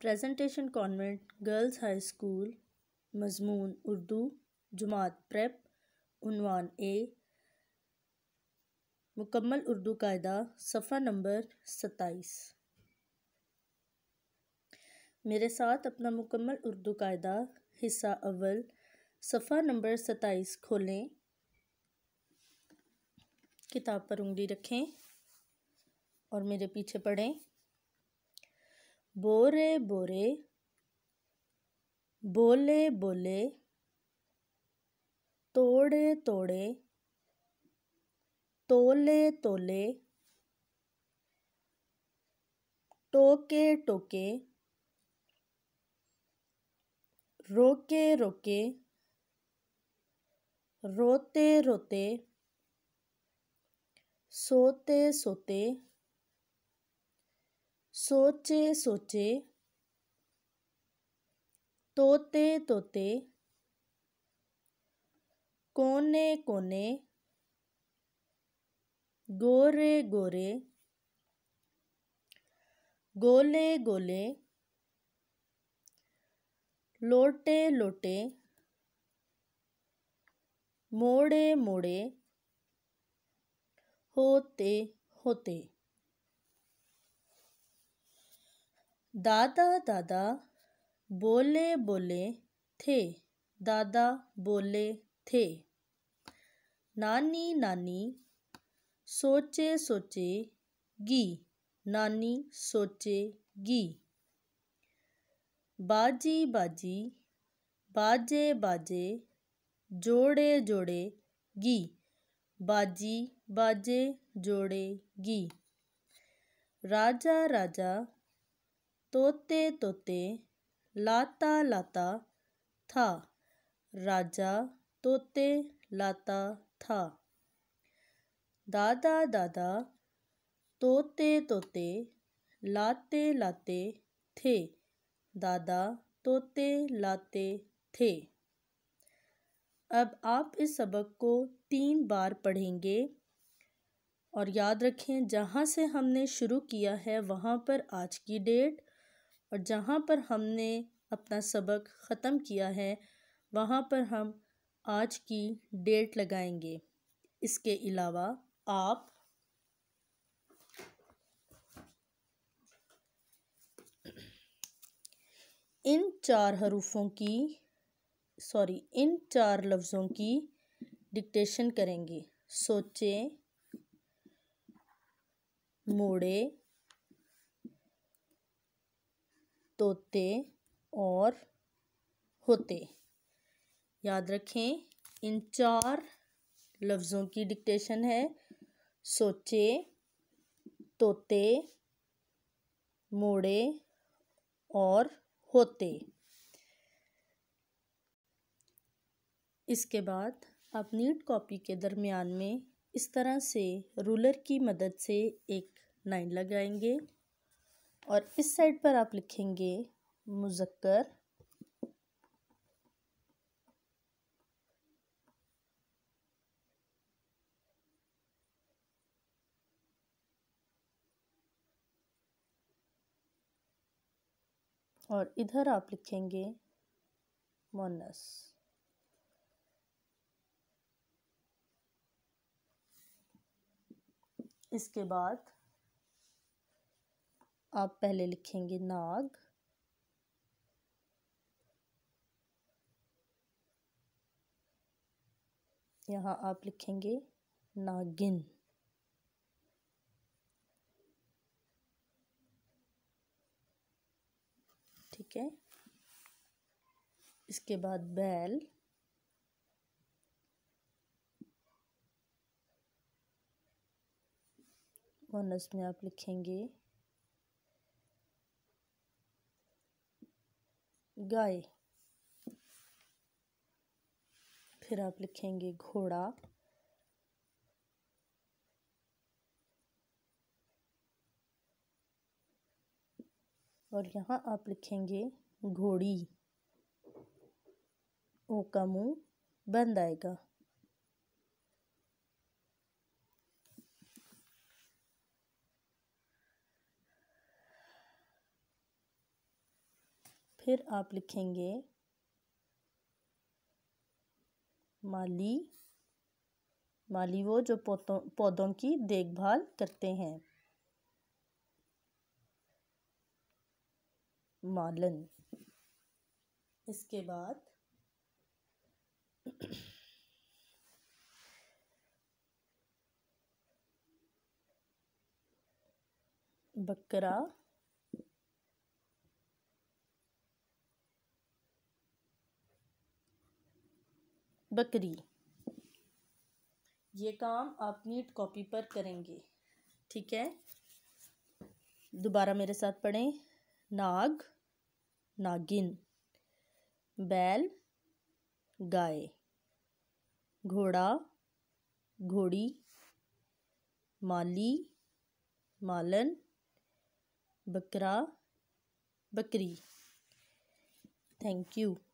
presentation convent girls high school मजमून Urdu जुमात prep उनवान ए मुकम्मल उर्दू कायदा सफ़ा नंबर सत्ताईस मेरे साथ अपना मुकम्मल उर्दू कायदा हिस्सा अव्वल सफ़ा नंबर सत्ताईस खोलें किताब पर उंगली रखें और मेरे पीछे पढ़ें बोरे बोरे बोले बोले तोड़े तोड़े तोले तोले टोके टोके रोके रोके रोते रोते सोते सोते सोचे सोचे तोते तोते कोने कोने गोरे गोरे गोले गोले लोटे लोटे मोड़े मोड़े होते होते दादा दादा बोले बोले थे दादा बोले थे नानी नानी सोचे सोचेगी नानी सोचेगी बाजी बाजी बाजे बाजे जोड़े जोड़ेगी बाजी बाजे जोड़ेगी राजा राजा तोते तोते लाता लाता था राजा तोते लाता था दादा दादा तोते तोते लाते लाते थे दादा तोते लाते थे अब आप इस सबक को तीन बार पढ़ेंगे और याद रखें जहाँ से हमने शुरू किया है वहाँ पर आज की डेट और जहाँ पर हमने अपना सबक ख़त्म किया है वहाँ पर हम आज की डेट लगाएंगे इसके अलावा आप इन चार हरूफों की सॉरी इन चार लफ्ज़ों की डिक्टेशन करेंगे सोचे मोड़े तोते और होते याद रखें इन चार लफ्ज़ों की डिक्टेशन है सोचे तोते मोड़े और होते इसके बाद आप नीट कॉपी के दरमियान में इस तरह से रूलर की मदद से एक लाइन लगाएंगे और इस साइड पर आप लिखेंगे मुजक्कर और इधर आप लिखेंगे मोनस इसके बाद आप पहले लिखेंगे नाग यहाँ आप लिखेंगे नागिन ठीक है इसके बाद बैल वनस में आप लिखेंगे गाय फिर आप लिखेंगे घोड़ा और यहाँ आप लिखेंगे घोड़ी ओ का मुँह बंद आएगा फिर आप लिखेंगे माली माली वो जो पौधों पौधों की देखभाल करते हैं मालन इसके बाद बकरा बकरी ये काम आप नीट कॉपी पर करेंगे ठीक है दोबारा मेरे साथ पढ़ें नाग नागिन बैल गाय घोड़ा घोड़ी माली मालन बकरा बकरी थैंक यू